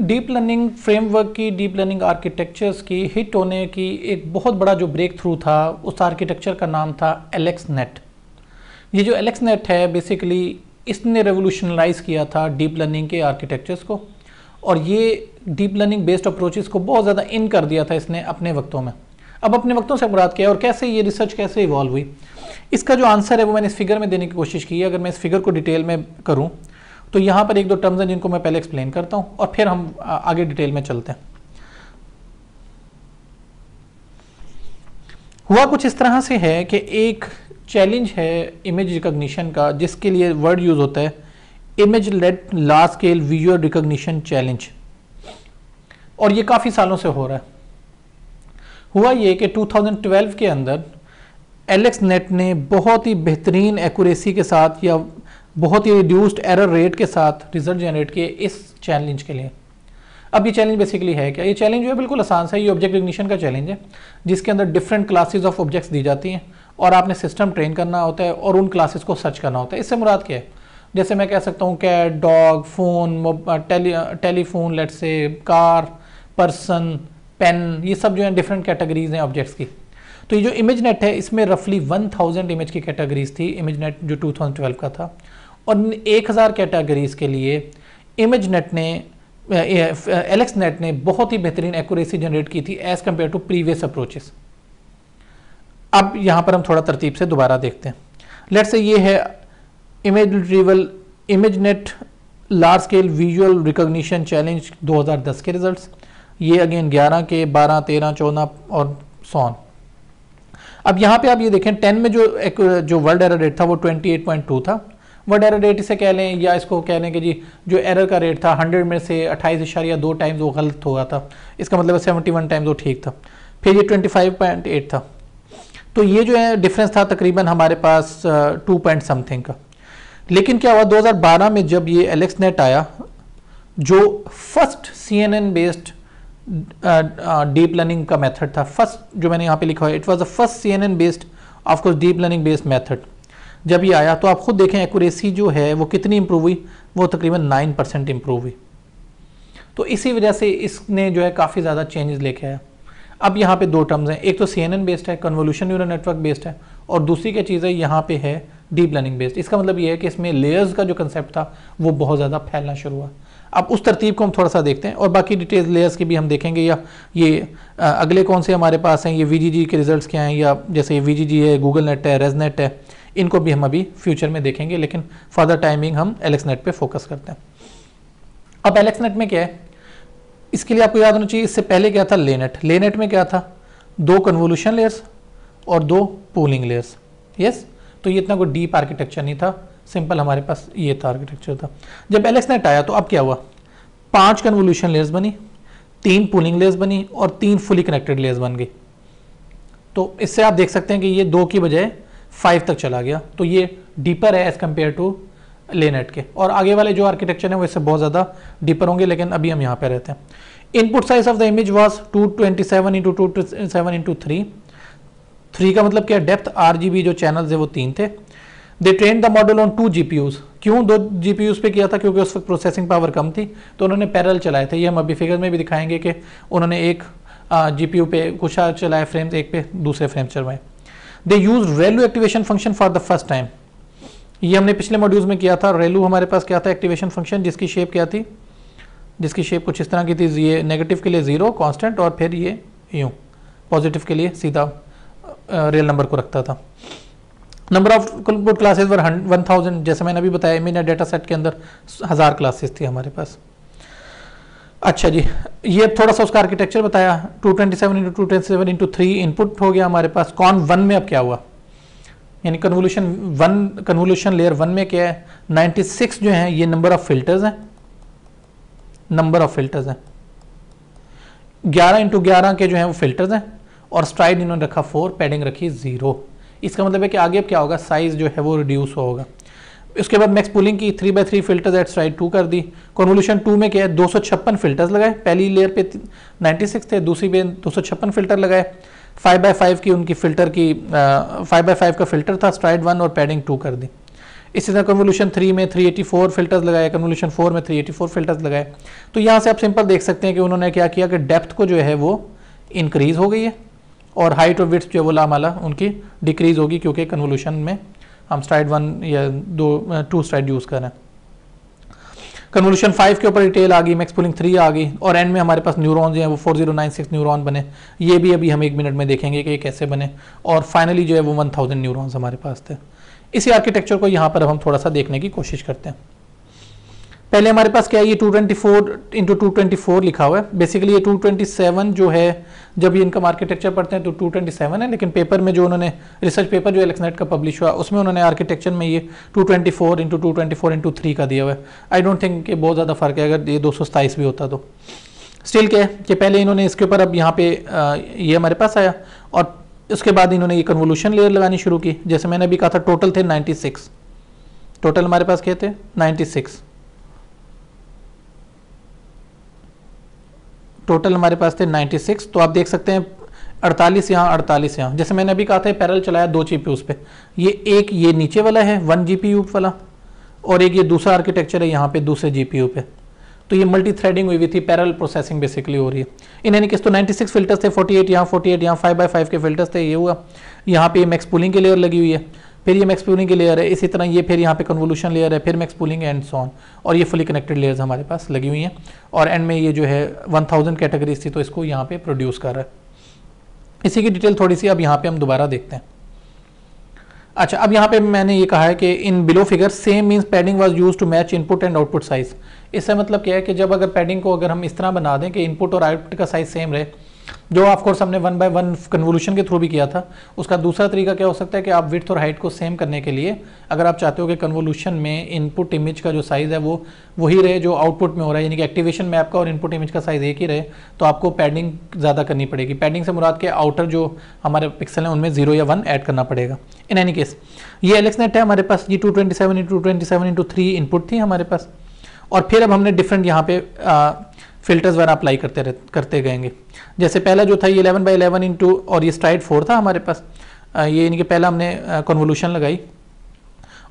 deep learning framework की deep learning architectures की hit होने की एक बहुत बड़ा जो ब्रेक थ्रू था उस आर्किटेक्चर का नाम था एलेक्स नेट ये जो एलेक्स नेट है बेसिकली इसने रेवोल्यूशनलाइज किया था डीप लर्निंग के आर्किटेक्चर्स को और ये डीप लर्निंग बेस्ड अप्रोचेस को बहुत ज़्यादा इन कर दिया था इसने अपने वक्तों में अब अपने वक्तों से मुराद किया और कैसे ये रिसर्च कैसे इवॉल्व हुई इसका जो आंसर है वो मैंने इस फिगर में देने की कोशिश की अगर मैं इस फिगर को डिटेल में करूँ तो यहां पर एक दो टर्म्स हैं जिनको मैं पहले एक्सप्लेन करता हूं और फिर हम आगे डिटेल में चलते हैं हुआ कुछ इस तरह से है कि एक चैलेंज है इमेज रिकॉग्निशन का जिसके लिए वर्ड यूज़ होता है ImageNet large scale visual recognition challenge और ये काफ़ी सालों से हो रहा है हुआ ये कि 2012 के अंदर एलेक्स नेट ने बहुत ही बेहतरीन एक्यूरेसी के साथ या बहुत ही रिड्यूस्ड एरर रेट के साथ रिजल्ट जनरेट किए इस चैलेंज के लिए अब ये चैलेंज बेसिकली है क्या ये चैलेंज जो है बिल्कुल आसान सा है ये ऑब्जेक्ट रिग्निशन का चैलेंज है जिसके अंदर डिफरेंट क्लासेज ऑफ ऑब्जेक्ट्स दी जाती हैं और आपने सिस्टम ट्रेन करना होता है और उन क्लासेस को सर्च करना होता है इससे मुराद क्या है जैसे मैं कह सकता हूँ cat dog phone telephone let's say car person pen ये सब जो है डिफरेंट कैटेगरीज हैं ऑब्जेक्ट्स की तो ये जो इमेज नेट है इसमें रफली 1000 इमेज की कैटेगरीज थी इमेज नेट जो 2012 का था और एक हज़ार कैटेगरीज़ के लिए इमेज नेट ने एलेक्स नेट ने बहुत ही बेहतरीन एक्यूरेसी जनरेट की थी as compared to previous approaches अब यहाँ पर हम थोड़ा तरतीब से दोबारा देखते हैं लेट से ये है image retrieval ImageNet large scale visual recognition challenge 2010 के रिजल्ट्स ये अगेन 11 के 12 13 14 और सॉन अब यहाँ पे आप ये देखें 10 में जो एक जो वर्ल्ड एरर रेट था वो 28.2 था वर्ड एरर रेट इसे कह लें या इसको कह लें कि जी जो एरर का रेट था हंड्रेड में से अट्ठाईस इशारिया दो टाइम्स वो गलत हुआ था इसका मतलब सेवेंटी वन टाइम्स वो ठीक था फिर ये ट्वेंटी फाइव पॉइंट एट था तो ये जो है डिफरेंस था तकरीबन हमारे पास टू पॉइंट समथिंग का लेकिन क्या हुआ 2012 में जब ये एलेक्स नेट आया जो first C N N based deep learning का मेथड था फर्स्ट जो मैंने यहाँ पे लिखा हुआ it was the first C N N based of course deep learning based method जब ये आया तो आप खुद देखें एक्यूरेसी जो है वो कितनी इंप्रूव हुई वो तकरीबन नाइन परसेंट इम्प्रूव हुई तो इसी वजह से इसने जो है काफ़ी ज़्यादा चेंजेस लेके आया अब यहाँ पे दो टर्म्स हैं एक तो सी एन एन बेस्ड है कन्वोल्यूशन न्यूरल नेटवर्क बेस्ड है और दूसरी क्या चीज़ है यहाँ पे है डीप लर्निंग बेस्ड इसका मतलब यह है कि इसमें लेयर्स का जो कंसेप्ट था वो बहुत ज़्यादा फैलना शुरू हुआ अब उस तरतीब को हम थोड़ा सा देखते हैं और बाकी डिटेल्स लेयर्स की भी हम देखेंगे या ये अगले कौन से हमारे पास हैं ये वी के रिजल्ट क्या हैं या जैसे ये वी है गूगल नेट है रेजनेट है इनको भी हम अभी फ्यूचर में देखेंगे लेकिन फॉर टाइमिंग हम एलेक्स नेट पर फोकस करते हैं अब एलेक्स नेट में क्या है इसके लिए आपको याद होना चाहिए इससे पहले क्या था लेनेट लेनेट में क्या था दो कन्वोल्यूशन लेयर्स और दो पूलिंग लेयर्स यस तो ये इतना कोई डीप आर्किटेक्चर नहीं था सिंपल हमारे पास ये था आर्किटेक्चर था जब एल नेट आया तो अब क्या हुआ पांच कन्वोल्यूशन लेयर्स बनी तीन पुलिंग लेयर्स बनी और तीन फुली कनेक्टेड लेयर्स बन गई तो इससे आप देख सकते हैं कि ये दो की बजाय फाइव तक चला गया तो ये डीपर है as compared to LeNet के और आगे वाले जो आर्किटेक्चर हैं वो इससे बहुत ज़्यादा डीपर होंगे लेकिन अभी हम यहाँ पे रहते हैं input size of the image was two twenty seven into two seven into three three का मतलब क्या डेप्थ आर जो चैनल है वो तीन थे they train the model on two G क्यों दो जी पे किया था क्योंकि उस वक्त प्रोसेसिंग पावर कम थी तो उन्होंने पैरल चलाए थे ये हम अभी फिगर में भी दिखाएंगे कि उन्होंने एक जी पी पे कुछ चलाए फ्रेम एक पे दूसरे फ्रेम चलवाए they use ReLU activation function for the first time ये हमने पिछले मॉड्यूल्स में किया था रेलू हमारे पास क्या था एक्टिवेशन फंक्शन जिसकी शेप क्या थी जिसकी शेप कुछ इस तरह की थी ये नेगेटिव के लिए ज़ीरो कॉन्स्टेंट और फिर ये यूँ पॉजिटिव के लिए सीधा रियल नंबर को रखता था नंबर ऑफ कुलबुट क्लासेज वन थाउजेंड जैसे मैंने अभी बताया मीन डेटा सेट के अंदर हज़ार क्लासेस थी हमारे पास अच्छा जी ये थोड़ा सा उसका आर्किटेक्चर बताया 227 twenty seven into two twenty seven into three input हो गया हमारे पास कॉन वन में अब क्या हुआ यानी convolution one convolution layer one में क्या है 96 जो है ये नंबर ऑफ फिल्टर्स हैं नंबर ऑफ फिल्टर्स हैं 11 इंटू ग्यारह के जो है वो फिल्टर्स हैं और स्ट्राइड इन्होंने रखा फोर पैडिंग रखी ज़ीरो इसका मतलब है कि आगे अब क्या होगा साइज़ जो है वो रिड्यूस होगा उसके बाद मैक्स पुलिंग की three by three filters at stride two कर दी कॉन्वोल्यूशन टू में क्या है दो सौ छप्पन फिल्टर्स लगाए पहली लेयर पे 96 थे दूसरी पे दो सौ छप्पन फिल्टर लगाए फाइव बाई फाइव की उनकी फिल्टर की फाइव बाई फाइव का फिल्टर था स्ट्राइड वन और पैडिंग टू कर दी इसी तरह कन्वोल्यूशन थ्री में थ्री एटी फोर फिल्टर्स लगाए कन्वोल्यूशन फोर में थ्री एटी फोर फिल्टर्स लगाए तो यहाँ से आप सिंपल देख सकते हैं कि उन्होंने क्या किया कि डेप्थ को जो है वो इंक्रीज़ हो गई है और हाइट और विथ जो है वो लामाला उनकी डिक्रीज होगी क्योंकि कन्वोल्यूशन में हम स्ट्राइड वन या दो टू स्ट्राइड यूज़ कर रहे हैं कन्वोल्यूशन फाइव के ऊपर डिटेल आ गई मैक्स पुलिंग थ्री आ गई और एंड में हमारे पास न्यूरॉन्स हैं वो four zero nine six neuron बने ये भी अभी हम एक मिनट में देखेंगे कि ये कैसे बने और फाइनली जो है वो वन थाउजेंड न्यूरॉन्स हमारे पास थे इसी आर्किटेक्चर को यहाँ पर हम थोड़ा सा देखने की कोशिश करते हैं पहले हमारे पास क्या है ये 224 ट्वेंटी फोर इंटू टू लिखा हुआ है बेसिकली ये 227 जो है जब ये इनकम आर्किटेक्चर पढ़ते हैं तो 227 है लेकिन पेपर में जो उन्होंने रिसर्च पेपर जो एलेक्सनेट का पब्लिश हुआ उसमें उन्होंने आर्किटेक्चर में ये 224 twenty four into two twenty four into three का दिया हुआ है आई डोंट थिंक ये बहुत ज़्यादा फ़र्क है अगर ये दो भी होता तो स्टिल क्या है कि पहले इन्होंने इसके ऊपर अब यहाँ पे ये हमारे पास आया और उसके बाद इन्होंने ये कन्वोल्यूशन लेयर लगानी शुरू की जैसे मैंने अभी कहा था टोटल थे नाइन्टी टोटल हमारे पास क्या थे नाइन्टी टोटल हमारे पास थे 96 तो आप देख सकते हैं 48 यहाँ 48 यहाँ जैसे मैंने अभी कहा था पैरल चलाया दो जी पे ये एक ये नीचे वाला है वन जी वाला और एक ये दूसरा आर्किटेक्चर है यहाँ पे दूसरे जी पे तो ये मल्टी थ्रेडिंग हुई हुई थी पैरल प्रोसेसिंग बेसिकली हो रही है इन एनी केस तो 96 फिल्टर्स थे 48 एट यहाँ फोर्टी एट यहाँ फाइव बाई फाइव के फिल्टर्स थे ये हुआ यहाँ पे मैक्स पुलिंग के लेयर लगी हुई है फिर ये मैक्स पूलिंग की लेयर है इसी तरह ये फिर यहाँ पे कन्वोल्यूशन लेयर है फिर मैक्स पूलिंग एंड सोन और ये फुली कनेक्टेड लेयर्स हमारे पास लगी हुई हैं और एंड में ये जो है 1000 कैटेगरीज थी तो इसको यहाँ पे प्रोड्यूस कर रहा है इसी की डिटेल थोड़ी सी अब यहाँ पे हम दोबारा देखते हैं अच्छा अब यहाँ पे मैंने ये कहा है कि in below figure same means padding was used to match input and output size इससे मतलब क्या है कि जब अगर पैडिंग को अगर हम इस तरह बना दें कि इनपुट और आउटपुट का साइज सेम रहे जो ऑफकोर्स हमने वन बाय वन कन्वोल्यूशन के थ्रू भी किया था उसका दूसरा तरीका क्या हो सकता है कि आप विथ और हाइट को सेम करने के लिए अगर आप चाहते हो कि कन्वोल्यूशन में इनपुट इमेज का जो साइज़ है वो वही रहे जो आउटपुट में हो रहा है यानी कि एक्टिवेशन मैप का और इनपुट इमेज का साइज़ एक ही रहे तो आपको पैडिंग ज़्यादा करनी पड़ेगी पैडिंग से मुराद के आउटर जो हमारे पिक्सल हैं उनमें जीरो या वन ऐड करना पड़ेगा इन एनी केस ये एलेक्स नेट है हमारे पास ये two twenty seven into twenty seven into three input थी हमारे पास और फिर अब हमने डिफरेंट यहाँ पे फिल्टर्स वगैरह अप्लाई करते रहते करते गएंगे जैसे पहला जो था ये इलेवन बाई इलेवन इंटू और ये स्ट्राइड फोर था हमारे पास ये इनके पहला हमने कन्वोल्यूशन लगाई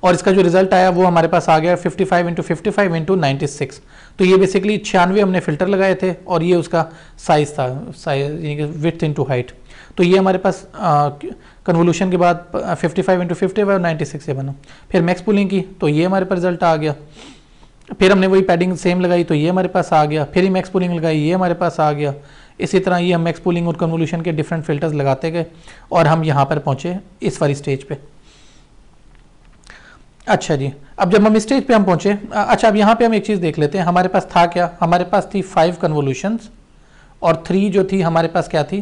और इसका जो रिजल्ट आया वो हमारे पास आ गया 55 five into fifty five into ninety six तो ये बेसिकली छियानवे हमने फिल्टर लगाए थे और ये उसका साइज था साइज यानी कि विथ इंटू हाइट तो ये हमारे पास कन्वोल्यूशन के बाद 55 five into fifty five ninety six ये बना फिर मैक्स पुलिंग की तो ये हमारे पास रिजल्ट आ गया फिर हमने वही पैडिंग सेम लगाई तो ये हमारे पास आ गया फिर ही मैक्स पुलिंग लगाई ये हमारे पास आ गया इसी तरह ये हम मैक्स पुलिंग और कन्वोल्यूशन के डिफरेंट फिल्टर्स लगाते गए और हम यहाँ पर पहुँचे इस वाली स्टेज पर अच्छा जी अब जब हम स्टेज पे हम पहुँचे अच्छा अब यहाँ पे हम एक चीज़ देख लेते हैं हमारे पास था क्या हमारे पास थी फाइव कन्वोल्यूशंस और थ्री जो थी हमारे पास क्या थी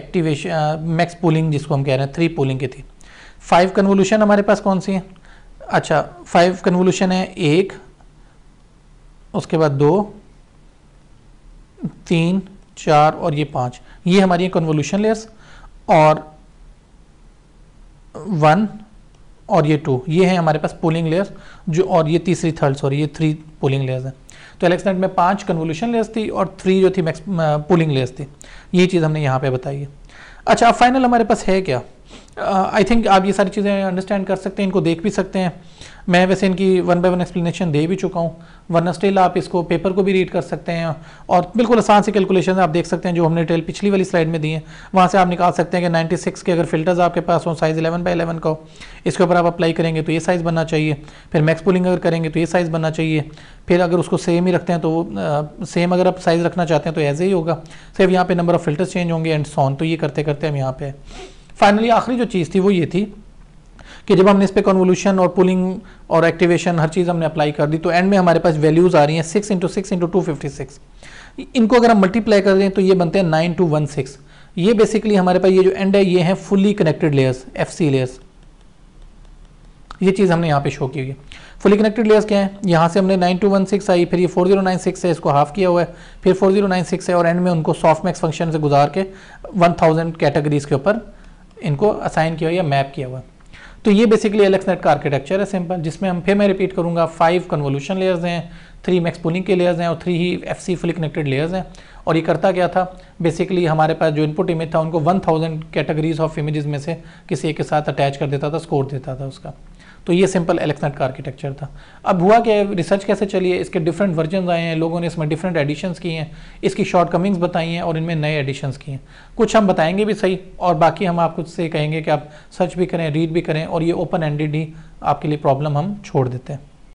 एक्टिवेशन मैक्स पुलिंग जिसको हम कह रहे हैं थ्री पुलिंग की थी फाइव कन्वोल्यूशन हमारे पास कौन सी है अच्छा फाइव कन्वोल्यूशन है एक उसके बाद दो तीन चार और ये पाँच ये हमारी कन्वोल्यूशन लेयर्स और वन और ये टू ये है हमारे पास पोलिंग लेयर्स जो और ये तीसरी थर्ड सॉरी ये थ्री पोलिंग लेयर्स हैं तो एलेक्सनेट में पांच कन्वोल्यूशन लेयर्स थी और थ्री जो थी मैक्स पोलिंग लेयर्स थी ये चीज़ हमने यहाँ पे बताई है अच्छा फाइनल हमारे पास है क्या आई uh, थिंक आप ये सारी चीज़ें अंडरस्टैंड कर सकते हैं इनको देख भी सकते हैं मैं वैसे इनकी वन बाय वन एक्सप्लेनेशन दे भी चुका हूँ वरना स्टिल आप इसको पेपर को भी रीड कर सकते हैं और बिल्कुल आसान से कैलकुलेशन आप देख सकते हैं जो हमने डिटेल पिछली वाली स्लाइड में दी है वहाँ से आप निकाल सकते हैं कि 96 के अगर फिल्टर्स आपके पास हों साइज़ 11 बाई 11 का हो इसके ऊपर आप अप्लाई करेंगे तो ये साइज़ बनना चाहिए फिर मैक्स पुलिंग अगर करेंगे तो ये साइज़ बनना चाहिए फिर अगर उसको सेम ही रखते हैं तो आ, सेम uh, अगर आप साइज़ रखना चाहते हैं तो एज ए ही होगा सिर्फ यहाँ पर नंबर ऑफ़ फिल्टर्स चेंज होंगे एंड सॉन तो ये करते करते हम यहाँ पर फाइनली आखिरी जो चीज़ थी वो ये थी कि जब हमने इस पर कन्वोल्यूशन और पुलिंग और एक्टिवेशन हर चीज़ हमने अप्लाई कर दी तो एंड में हमारे पास वैल्यूज़ आ रही हैं six into six into two fifty six इनको अगर हम मल्टीप्लाई कर दें तो ये बनते हैं नाइन टू वन सिक्स ये बेसिकली हमारे पास ये जो एंड है ये है fully connected layers F C layers ये चीज़ हमने यहाँ पे शो की हुई है फुली कनेक्टेड लेयर्स क्या है यहाँ से हमने नाइन टू वन सिक्स आई फिर ये फोर जीरो नाइन सिक्स है इसको हाफ किया हुआ है फिर फोर जीरो नाइन सिक्स है और एंड में उनको सॉफ्ट मैक्स फंक्शन से गुजार के वन थाउजेंड कैटेगरीज के ऊपर इनको असाइन किया या मैप किया हुआ तो ये बेसिकली एलेक्स नेट का आर्किटेक्चर है सिंपल जिसमें हम फिर मैं रिपीट करूँगा फाइव कन्वोल्यूशन लेयर्स हैं थ्री मैक्स पुलिंग के लेयर्स हैं और थ्री ही F C fully connected layers हैं और ये करता क्या था बेसिकली हमारे पास जो इनपुट इमेज था उनको one thousand categories of image में से किसी एक के साथ अटैच कर देता था स्कोर देता था उसका तो ये सिंपल एलेक्सनेट का आर्किटेक्चर था अब हुआ कि रिसर्च कैसे चली है इसके डिफरेंट वर्जन आए हैं लोगों ने इसमें डिफरेंट एडिशंस किए हैं इसकी शॉर्टकमिंग्स बताई हैं और इनमें नए एडिशंस किए हैं कुछ हम बताएंगे भी सही और बाकी हम आपको से कहेंगे कि आप सर्च भी करें रीड भी करें और ये ओपन एंडेड ही आपके लिए प्रॉब्लम हम छोड़ देते हैं